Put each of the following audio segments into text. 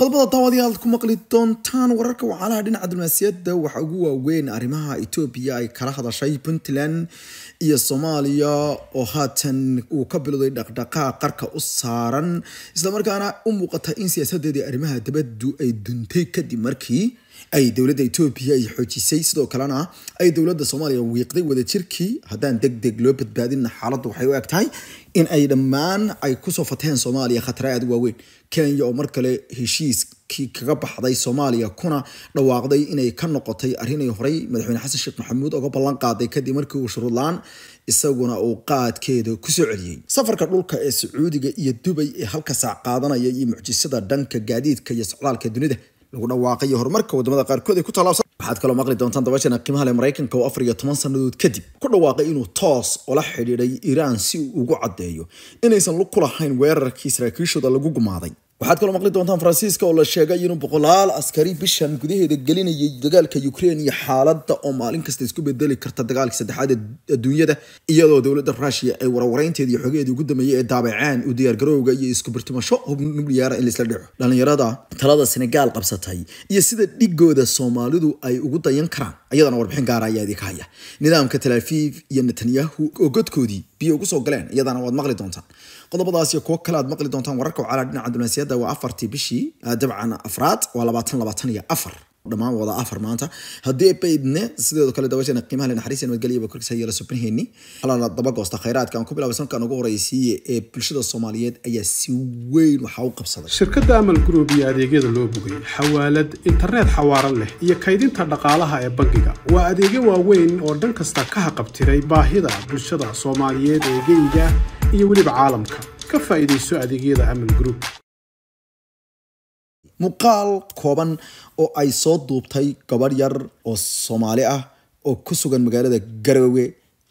qodobada daawadayaal ku maqli doontaan wararka wacaalaha dhinaca diblomaasiyadda waxaa ugu waaweyn arrimaha etoobiya ay kala hadashay puntland iyo soomaaliya oo haatan uu ka bilowday dhaqdhaqaaq qarka u saaran islamarkaana u muuqata in siyaasadeedii arrimaha dabadu ay duntay kadib markii ay dowladda etoobiya ay xoojisay sidoo kalena ay dowladda soomaaliya wiiqday wadajirkii haddaan deg deg loo badbaadinna xaaladdu waxay u eg in ay dhammaan ay kusoo fataheen soomaaliya khatara aad u waaweyn kenya oo mar kale heshiiskii kaga baxday soomaaliya kuna dhawaaqday inay ka noqotay arrinay horey madaxweyne xasan sheekh maxamuud uga ballan qaaday kadib markii uu shuruudlaan isaguna uu qaadkeeda kusoo celiyey safarka dhulka ee sacuudiga iyo dubay ee halka saac qaadanaya iyo mucjisada dhanka gaadiidka iyo socdaalka dunida lagu dhawaaqay iyo horumarka wadamada qaarkood ay ku tallaabsan waxaad kaloo maqli doontaan dabashana qiimaha leh maraykanka oo afar iyo toban sannadood kadib ku dhawaaqay inuu toos ula xidhiidhay iiraan si uu ugu caddeeyo inaysan lug ku lahayn weerarkii saraakiishooda lagu gumaaday waxaad kaloo maqli doontaan faransiiska oo la sheegay inuu boqolaal askari bishan gudaheeda gelinayay dagaalka ukraine iyo xaaladda oo maalin kasta isku bedeli karta dagaalka saddexaad adduunyada iyadoo dowladda ruushia ay warwareynteedii xogaheedii ugu dambeeyey ee daabaceen u diyaargarowga iyo isku birtimasho hub nubliyaara in laisla dhico dhallinyarada talada senegaal qabsatay iyo sida dhigooda soomaalidu ay ugu dayan karaan ayadana warbixin gaara ayaa idinka haya nidaamka talafiif iyo netanyahu oo godkoodii biyo ugu soo galeen iyadana waad maqli doontaan qodobadaas iyo kuwo kale aad maqli doontaan wararka wacala dhinaca duleensiyada waa afartii bishii eh, dabcan afraad waa labaatan labaatan iyo afar dhammaan wada afar maanta haddii baydne sideedu kale dabashana qiimaha lenaxariis nabadgelya ba korkiisa yala subnaheenni halana daba goosta khayraadka aan ku bilaabay sankan ugu horeysiiye ee bulshada soomaaliyeed ayaa si weyn waxaa u qabsaday shirkadda amal group iyo adeegyada loo bogay xawaalad internet xawaaran leh iyo kaydinta dhaqaalaha ee bangiga waa adeegyo waaweyn oo dhan kasta ka haqabtiray baahida bulshada soomaaliyeed ee geyga iyo weliba caalamka ka faa'iidayso adeegyada amal group muuqaal kooban oo ay soo duubtay gobadh yar oo soomaali ah oo ku sugan magaalada garowe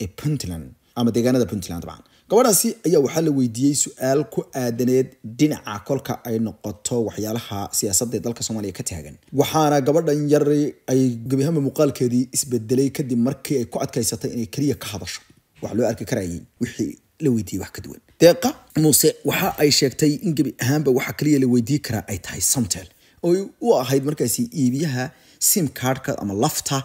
ee puntland ama deegaanada puntland dabcan gabadhaasi ayaa waxaa la weydiiyey su-aal ku aadaneed dhinaca kolka ay noqoto waxyaalaha siyaasadda ee dalka soomaaliya ka taagan waxaana gabadhan yar ay gebihamba muuqaalkeedii isbedelay kadib markii ay ku adkaysatay inay keliya ka hadasho wax loo arki karayay wixii la weydiiyey wax ka duwan deeqa muuse waxa ay sheegtay in gebi ahaanba waxa kaliya la weydii karaa ay tahay samtel oo u ahayd markaasi iibiyaha sim cardka ama lafta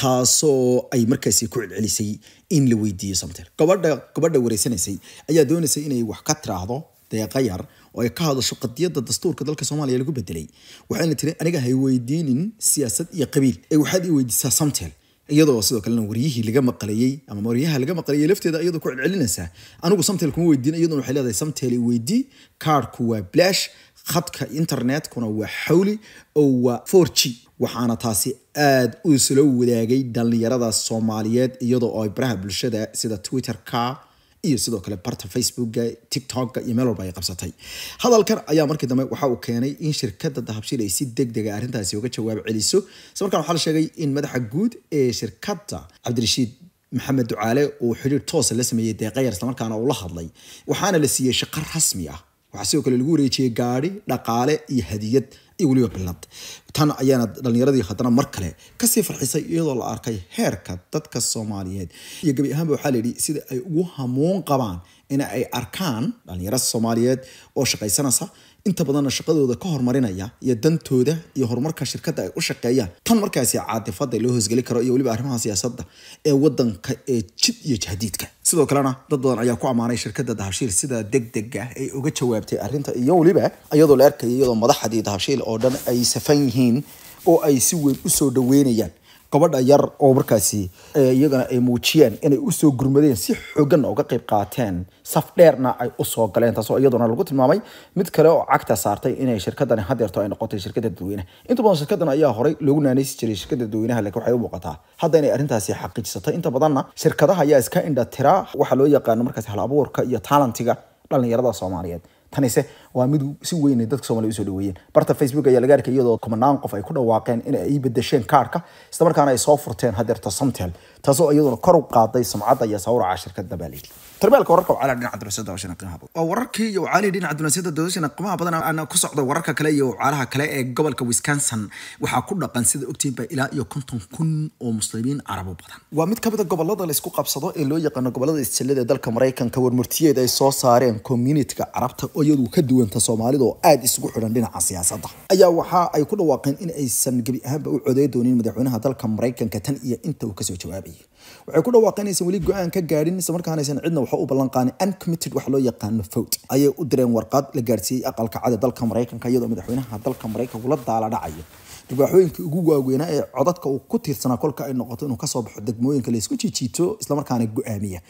taasoo ay markaasi ku celcelisay in la weydiiyo samtel gobadha gabadha wareysanaysay ayaa doonaysay inay wax ka tiraahdo deeqa yar oo ay ka hadasho qadiyada dastuurka dalka soomaaliya lagu bedelay waxayna tiri aniga hay weydiinin siyaasad iyo qabiil ee waxaad i weydiisaa samtel iyadoo sidoo kalena waryihii laga maqlayey ama waryaha laga maqlayay lafteeda iyadoo ku celcelinaysaa anigu samtel kuma weydiin iyaduna waxay leedahay samtel weydii kaarhku waa blash khadka internetkuna waa xawli oo waa four g waxaana taasi aad u sula wadaagay dhallinyarada soomaaliyeed iyadoo ay baraha bulshada sida twitter-ka iyo sidoo kale barta facebooka tictoka iyo meel walba ay qabsatay hadalkan ayaa markii dambe waxa uu keenay in shirkada dahabshil ay si deg dega ah arrintaasi uga jawaab celiso isla markaan waxaa la sheegay in madaxa guud ee shirkadda cabdirashiid maxamed ducaale uu xidhiir toosa la sameeyey deeqayar islamarkaana uu la hadlay waxaana la siiyey shaqo rasmi ah waxaa sidoo kale lagu wareejiyay gaadi dhaqaale iyo hadiyad iyo weliba bilad tan ayaana dhalinyaradii haddana mar kale kasii farxisay iyadoo la arkay heerka dadka soomaaliyeed iyo gebi ahaanba waxaa layidhi sida ay ugu hamuun qabaan in ay arkaan dhalinyaro soomaaliyeed oo shaqaysanaysa inta badanna shaqadooda ka horumarinaya iyo dantooda iyo horumarka shirkadda ay u shaqeeyaan tan markaasi caadifada loo hoosgeli karo iyo weliba arrimaha siyaasadda ee wadanka ee jid iyo jahdiidka sidoo kalena dad badan ayaa ku ammaanay shirkada dahabshiil sida deg degdega ay uga jawaabtay arinta iyo weliba iyadoo la arkaya iyadoo madaxdii dahabshiil oo dhan ay safan yihiin oo ay si weyn usoo dhaweynayaan gabadha yar oo markaasi iyagana ay muujiyeen inay usoo gurmadeen si xooganna oga qeyb qaateen saf dheerna ay usoo galeen taasoo iyaduna lagu tilmaamay mid kale oo cagta saartay inay shirkadani haddeerto ay noqotay shirkada dadweyneha inta badan shirkadan ayaa horay loogu naanaysi jiray shirkada dadweynaha laakiin waxay u muuqataa hadda inay arrintaasi xaqiijisatay inta badanna shirkadaha ayaa iska indha tira waxaa loo yaqaano markaasi hal abuurka iyo taalentiga dhallinyarada soomaaliyeed tanise waa mid si weyn dadka soomaliya usoo dhaweeyeen barta facebook ayaa laga iyadoo kumanaan qof ay ku dhawaaqeen in ay bedesheen kaarka isla markaana ay soo furteen hadeerta samtel taasoo iyaduna kor u qaaday sumcadda iyo sawraca shirkada baaleyd wararkii iyo wacali dhinaca daraasada dawashana qiimaha badan aan ku socdo wararka kale iyo wacalaha kale ee gobolka wisconsin waxaa ku dhaqan sida ogtiin ilaa iyo konton kun oo muslimiin carabo badan waa mid kamid ah gobolada laysku qabsado ee loo yaqaano gobolada isjilada dalka maraykanka warmurtiyeed ay soo saareen communityga carabta oo iyadu ka duwan haweenka soomaalida oo aad isugu xidhan dhinaca siyaasadda ayaa waxa ay ku dhawaaqeen in aysan gebi ahaanba u coday doonin madaxweynaha dalka maraykanka tan iyo inta uu kasoo jawaabayay waxay ku dhawaaqeen inaysan weli go-aan ka gaadhin islamarkaan aysan cidna waxa u ballan uncommitted wax loo yaqaano fowd ayay u direen warqad la gaarsiiyey aqalka cada dalka maraykanka iyadoo madaxweynaha dalka maraykanka ula daala dhacayo dhibaaxooyinka ugu waaweynaa ee codadka uu ku tiirsanaa kolka ay noqoto inuu kasoo baxo degmooyinka laysku jiijiito islamarkaana go-aamiya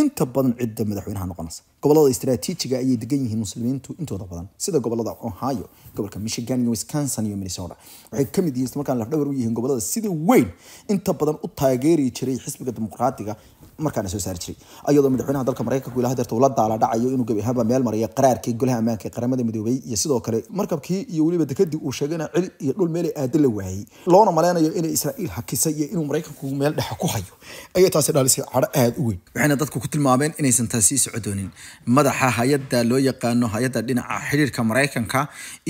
inta badan cidda madaxweynaha noqonaysa gobolada istaraatiijiga ayay degan yihiin muslimiintu intooda badan sida gobolada ohio gobolka michigan iyo wisconsin iyo minnesota waxay kamid yihiin islamarkaan lafdhabar u yihiin gobolada sida weyn inta badan u taageeri jiray xisbiga dimuqraatiga markaana soo saari jiray ayadoo madaxweynaha dalka mareykanku ila hadeerta ula daala dhacayo inuu gebi ahaanba meel maraya qaraarkii golaha ammaanka ee qaramada midoobay iyo sidoo kale markabkii iyo weliba dekadii uu sheegana cil iyo dhul meelay aada la waayey loona maleynayo inay israa'iil hakisay iyo inuu maraykanku meel dhexa ku hayo ayay taasi dhalisay cadho aada u weyn waxayna dadku ku tilmaameen inaysan taasi socodoonin madaxa hay-adda loo yaqaano hay-adda dhinaca xiriirka maraykanka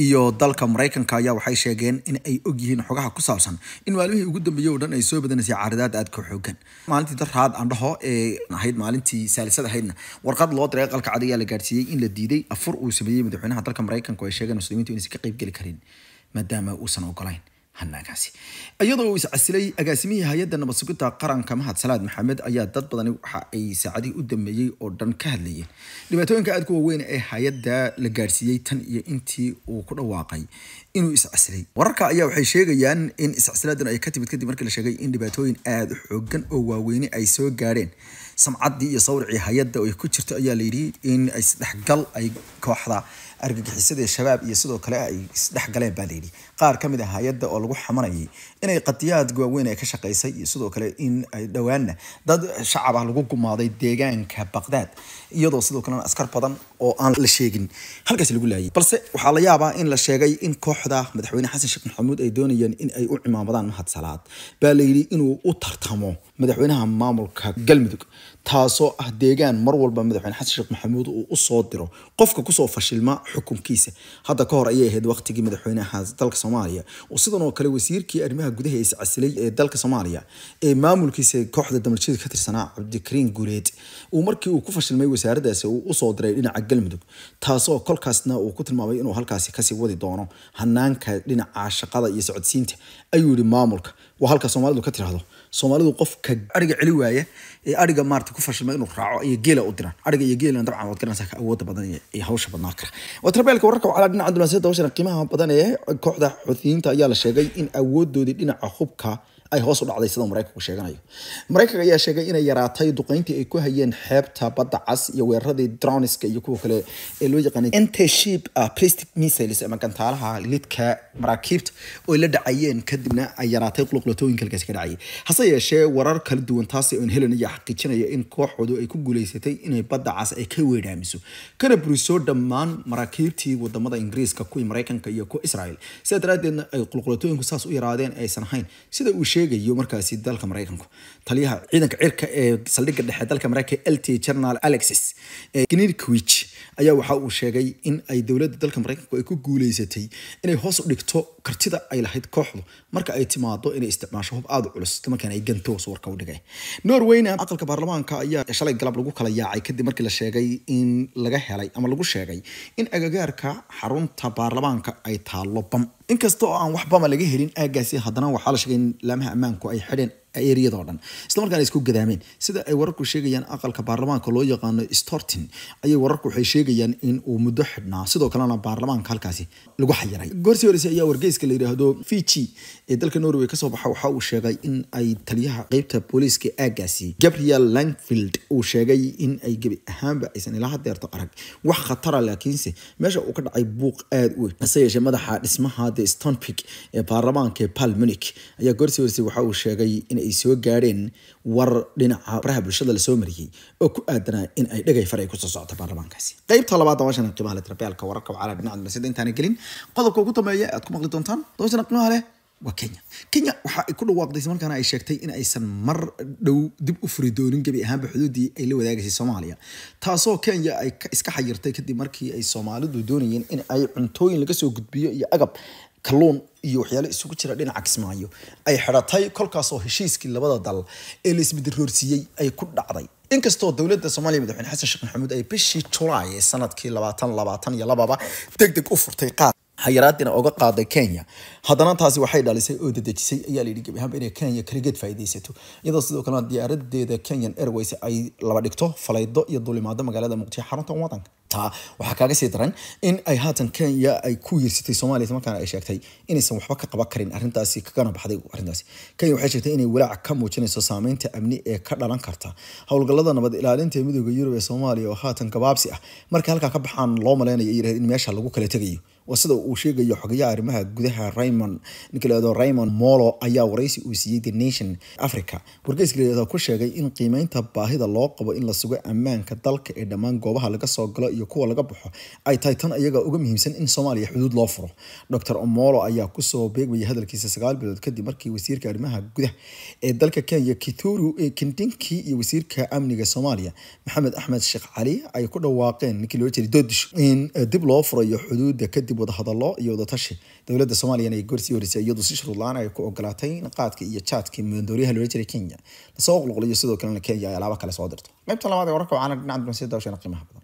iyo dalka maraykanka ayaa waxay sheegeen in ay og yihiin xogaha ku saabsan in maalmihii ugu dambeeyey oo dhan ay soo badanaysay caaridaad aad ka xoogan maalintii daraad aan dhaho ee ahayd maalintii saalisad ahaydna warqad loo diray qalka cad ayaa la gaarsiiyey in la diiday afur uu sameeyey madaxweynaha dalka maraykanka oo ay sheegeen muslimiintu inaysan ka qayb geli karin maadaama uusan ogolayn hanaankaasi iyadoo uu iscasilay agaasimihii hay-adda nabad sugidda qaranka mahad salaad maxamed ayaa dad badani waxa ay saacadihii u dambeeyey oo dhan ka hadlayeen dhibaatooyinka aad ku waaweyn ee hay-adda la gaadhsiiyey tan iyo intii uu ku dhawaaqay inuu iscasilay wararka ayaa waxay sheegayaan in iscasiladan ay ka timid kadib markii la sheegay in dhibaatooyin aada u xooggan oo waaweyni ay soo gaadheen samcaddii iyo sawricii hay-adda oo ay ku jirto ayaa layidhi in isdhexgal ay kooxda argagixisada shabaab iyo sidoo kale ay isdhexgaleen baa layidhi qaar ka mid ah hay-adda oo lagu xamanayay inay qadiyaad waaweyn ay ka shaqeysay iyo sidoo kale in ay dhowaanna dad shacab ah lagu gumaaday deegaanka baqdaad iyadoo sidoo kalena askar badan oo aan la sheegin halkaas lagu laayay balse waxaa la yaabaa in la sheegay in kooxda madaxweyne xasan sheekh maxamuud ay doonayeen in ay u cimaamadaan mahad salaad baa layidhi inuu u tartamo madaxweynaha maamulka galmudug taasoo ah deegaan mar walba madaxweyne xasan sheekh maxamuud uu usoo diro qofka kusoo fashilma xukunkiisa hadda ka hor ayay ahayd waqtigii madaxweynaha dalka soomaaliya sidan oo kale wasiirkii arrimaha gudaha iscasilay ee dalka soomaaliya ee maamulkiisa kooxda damalshada ka tirsanaa cabdikariin guuleed uu markii uu ku fashilmay wasaaraddaasi uu usoo diray dhinaca galmudug taasoo kolkaasna uu ku tilmaamay inuu halkaasi kasii wadi doono hanaanka dhinaca shaqada iyo socodsiinta ayuu yihi maamulka waa halka soomaalidu ka tirahdo soomaalidu qofka ariga celi waaya ee ariga maarata ku fashilma inuu raaco iyo geela u diraan ariga iyo geelna dabcan waad garanaysaa ka awooda badan iyo hawsha badnaa kara waterbeelka wararka waxaa dhinaca diblomaasiyadda hawshan qiimaha badan ee kooxda xuuthiyiinta ayaa la sheegay in awoodoodii dhinaca hubka ay hoos u dhacday sida maraykanku sheeganayo maraykanka ayaa sheegay inay yaraatay duqeyntii ay ku hayeen xeebta badda cas iyo weeraradii droniska iyo kuwa kale ee loo yaqaanay intaship ah, plastic missiles ama gantaalaha lidka maraakiibta oo la dhacayeen kadibna ay yaraatay qulqulotooyinka halkaasi ka dhacayay hase yeeshee warar kala duwan taasi oon helen xaqiijinaya in kooxoodu ay ku guulaysatay inay badda cas ay ka weedhaamiso kana buriso dhammaan maraakiibtii wadamada ingiriiska kuwii maraykanka iyo kuwa israel sidaa daraaddeedna ay qulqulotooyinku saas u yaraadeen aysan ahayn sida uu sheegay sheegayo markaasi dalka maraykanku taliyaha ciidanka cirka ee saldhiga dhexe dalka maraykanka lt general alexis gnirkwich ayaa waxa uu sheegay in ay dowladda dalka maraykanku ay ku guuleysatay inay hoos u dhigto kartida ay lahayd kooxdu marka ay timaado inay isticmaasho hub aada culus islamarkaana ay gantoos warka u dhigay norwayna aqalka baarlamaanka ayaa shalay galab lagu kala yaacay kadib markii la sheegay in laga helay ama lagu sheegay in agagaarka xarunta baarlamaanka ay taallo bam inkasta oo aan waxbama laga helin aaggaasi haddana waxaa la sheegay in laamaha ammaanku ay xidheen eriyado dhan isla isku gadaameen sida ay wararku sheegayaan aqalka baarlamaanka loo yaqaano stortin ayay wararku waxay sheegayaan in uu muddo xidhnaa sidoo kalena baarlamaanka halkaasi lagu xayiray goorsi horeyse ayaa wargeyska la yidhaahdo fiji ee dalka norway kasoo baxa waxa uu sheegay in ay taliyaha qeybta booliiska aagaasi gabriel langfield uu sheegay in ay gebi ahaanba aysan ilaa hadeerto arag wax khatara ah laakiinse meesha uu ka dhacay buuq aada u weyn hase yeeshee madaxa dhismaha the stonpik ee baarlamaanka palmunic ayaa goorsi horeyse waxa uu sheegay in ay soo gaadheen war dhinaca baraha bulshada lasoo mariyey oo ku aadanaa in ay dhagay faray kusoo socoto baarlamaankaasi qaybta labaad dabaashana qiimaha letrabeelka wararka wacala dhinaca masida intaana gelin qodobka ugu dambeeya aad ku maqli doontaan dabaashana qiimaha leh waa kenya kenya waxa ay ku dhawaaqdaysa markaana ay sheegtay in aysan mar dhow dib u furi doonin gebi ahaanba xuduuddii ay la wadaagaysay soomaaliya taasoo kenya ay iska xayirtay kadib markii ay soomaalidu doonayeen in ay cuntooyin laga soo gudbiyo iyo agab kalluun iyo waxyaalo isugu jira dhinaca kismaayo ay xidhatay kolkaasoo heshiiskii labada dal ee la laismiddaroorsiiyey ay ku dhacday inkastoo dowladda soomaaliya madaxweyne xasan sheekh maxamuud ay bishii julaay ee sanadkii labaatan labaatan iyo lababa degdeg deg u furtay qaad hayaraadina oga qaaday kenya haddana taasi waxay dhalisay oo dadejisay ayaa layidhi gabi inay kenya kaligeed faa'iidaysato iyadoo sidoo kalena diyaaradeeda kenyan airways ay laba dhigto falaydo iyo duulimaado magaalada muqdisho xarunta wadanka waxaa kaaga sii daran in ay haatan kenya ay ku yiirsatay soomaliya markaana ay sheegtay inaysan waxba ka qaban karin arintaasi kagana baxday arintaasi kenya waxay sheegtay inay walaac ka muujinayso saameynta amni ee ka dhalan karta howlgallada nabad ilaalinta ee midooda yurub ee soomaaliya oo haatan gabaabsi ah markay halkaa ka baxaan loo malaynayo ay yiraheen in meesha lagu kala tegayo waa sida uu sheegayo xogayaa arrimaha gudaha raymond ninka laado raymond molo ayaa waraysi uu siiyey the nation africa wargeyska laado ku sheegay in qiimeynta baahida loo qabo in la sugo ammaanka dalka ee dhammaan goobaha laga soo galo iyo kuwa laga baxo ay tahay tan iyaga uga muhiimsan in soomaaliya xuduud loo furo dr molo ayaa kusoo beegmaya hadalkiisa sagaal bilood kadib markii wasiirka arrimaha gudaha ee dalka kenya kithuru ee kindinki iyo wasiirka amniga soomaaliya maxamed axmed sheekh cali ay ku dhawaaqeen ninkii loo jeeday doodish in dib loo furayo xuduuda kadib kadib wadahadalo iyo wadatashi dowlada soomaaliyana ay goorsii horeysay iyadu si shuruud la-aan ah ay ku ogolaatay qaadka iyo jaadkii maandooriyaha loola jiray kenya lasoo qulquliyo sidoo kalena kenya ay alaabo kale soo dirto qaybta labaad ee wararka waxaana dhinaca dibnasiyada hawsheena qiimaha badan